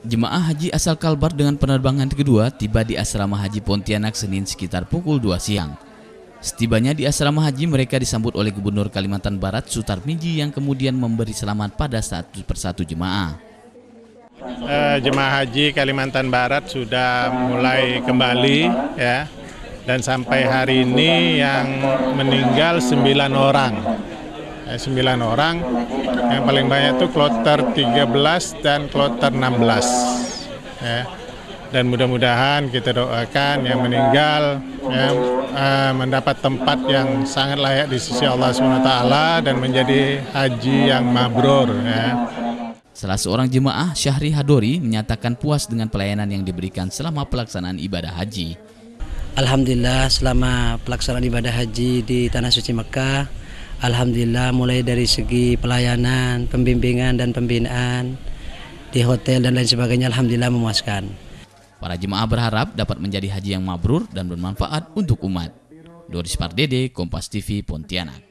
Jemaah haji asal Kalbar dengan penerbangan kedua tiba di asrama haji Pontianak Senin sekitar pukul 2 siang. Setibanya di asrama haji mereka disambut oleh Gubernur Kalimantan Barat Miji yang kemudian memberi selamat pada satu persatu jemaah. Uh, jemaah haji Kalimantan Barat sudah mulai kembali ya dan sampai hari ini yang meninggal 9 orang 9 eh, orang. Yang paling banyak itu kloter 13 dan kloter 16. Ya. Dan mudah-mudahan kita doakan yang meninggal ya, eh, mendapat tempat yang sangat layak di sisi Allah SWT dan menjadi haji yang mabrur. Ya. Salah seorang jemaah Syahri Hadori menyatakan puas dengan pelayanan yang diberikan selama pelaksanaan ibadah haji. Alhamdulillah selama pelaksanaan ibadah haji di Tanah Suci Mekah Alhamdulillah mulai dari segi pelayanan, pembimbingan dan pembinaan di hotel dan lain sebagainya Alhamdulillah memuaskan. Para jemaah berharap dapat menjadi haji yang mabrur dan bermanfaat untuk umat. Doris Pardede, Kompas TV, Pontianak.